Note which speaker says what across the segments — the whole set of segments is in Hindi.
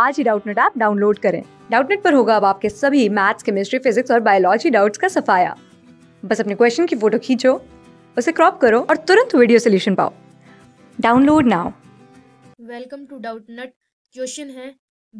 Speaker 1: आज ही डाउटनेट ऐप डाउनलोड करें डाउटनेट पर होगा अब आपके सभी मैथ्स केमिस्ट्री फिजिक्स और बायोलॉजी डाउट्स का सफाया बस अपने क्वेश्चन की फोटो खींचो उसे क्रॉप करो और तुरंत वीडियो सोल्यूशन पाओ download now
Speaker 2: welcome to Doubtnut question है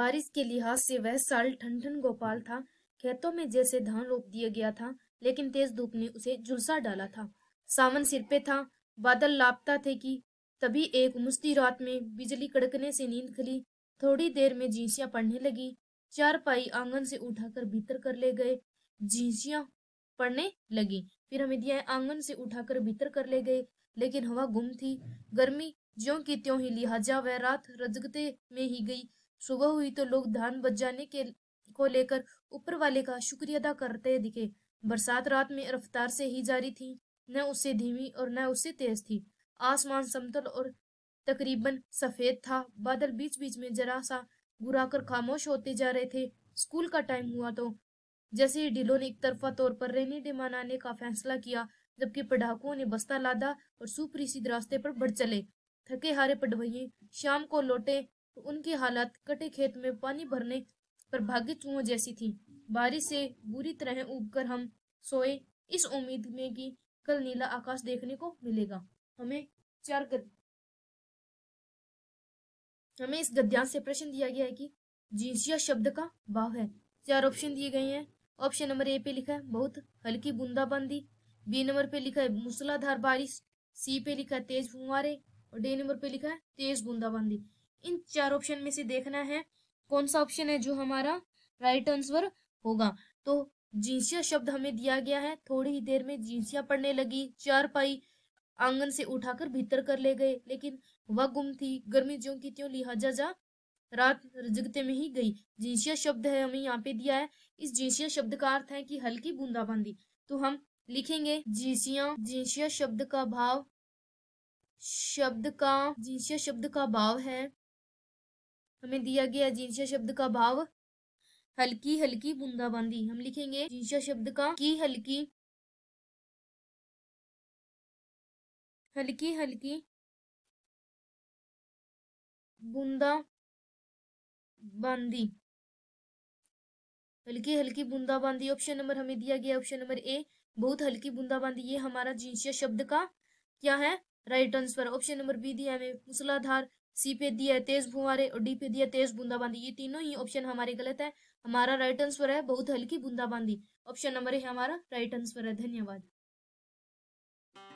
Speaker 2: बारिश के लिहाज से वह साल ठन ठन गोपाल था खेतों में जैसे धान रोप दिया गया था लेकिन तेज धूप ने उसे झुलसा डाला था सावन सिर पे था बादल लापता थे कि तभी एक मुस्ती रात में बिजली कड़कने से नींद खली थोड़ी देर में जीसियां पढ़ने लगी चार पाई आंगन से उठाकर भीतर कर ले गए जीसियां पढ़ने लगी फिर हमिदिया आंगन से उठाकर भीतर कर ले गए लेकिन हवा गुम थी गर्मी ज्यों की त्यों ही लिहाजा वह रात रजगते में ही गई सुबह हुई तो लोग धान बजाने के को लेकर ऊपर वाले का शुक्रिया अदा करते दिखे बरसात रात में रफ्तार से ही जारी थी न उससे धीमी और न उससे तेज थी आसमान समतल और तकरीबन सफेद था बादल बीच बीच में जरा सा घुराकर खामोश होते जा रहे थे स्कूल का टाइम हुआ तो जैसे ही डिलो ने एक तरफा तौर पर रहने डे मनाने का फैसला किया जबकि पढ़ाकुओं ने बस्ता लादा और सुपरिसिद रास्ते पर बढ़ चले थके हारे पटवइये शाम को लौटे तो उनकी हालत कटे खेत में पानी भरने पर भागी चूहों जैसी थी बारिश से बुरी तरह उग कर हम सोए इस उम्मीद में कि कल नीला आकाश देखने को मिलेगा हमें चार हमें इस गद्यांश से प्रश्न दिया गया है कि जींसिया शब्द का भाव है चार ऑप्शन दिए गए हैं ऑप्शन नंबर ए पे लिखा है बहुत हल्की बूंदाबांदी बी नंबर पे लिखा है मूसलाधार बारिश सी पे लिखा है तेज फुहारे और डी नंबर पे लिखा है तेज बूंदाबांदी इन चार ऑप्शन में से देखना है कौन सा ऑप्शन है जो हमारा राइट आंसर होगा तो जींसिया शब्द हमें दिया गया है थोड़ी ही देर में जींसिया पड़ने लगी चार पाई आंगन से उठाकर भीतर कर ले गए लेकिन वह गुम थी गर्मी ज्यो की त्यों लिहाजा जा रात रजगते में ही गई जींसिया शब्द है हमें यहाँ पे दिया है इस जींसिया शब्द का अर्थ है कि हल्की बूंदाबांदी तो हम लिखेंगे जींसिया जींसिया शब्द का भाव शब्द का जींसिया शब्द का भाव है हमें दिया गया जींसिया शब्द का भाव हल्की हल्की बूंदाबांदी हम लिखेंगे जींसिया शब्द का की हल्की हल्की हल्की बूंदा बांदी हल्की हल्की बूंदाबांदी ऑप्शन नंबर हमें दिया गया ऑप्शन नंबर ए बहुत हल्की बूंदाबांदी ये हमारा जिंसिया शब्द का क्या है right answer option number B दिया हमें मूसलाधार सी पे दिया है तेज फुहारे और डी पे दिया तेज बूंदाबांदी ये तीनों ही ऑप्शन हमारे गलत है हमारा राइट आंसर है बहुत हल्की बूंदाबांदी ऑप्शन नंबर ए हमारा राइट आंसर है धन्यवाद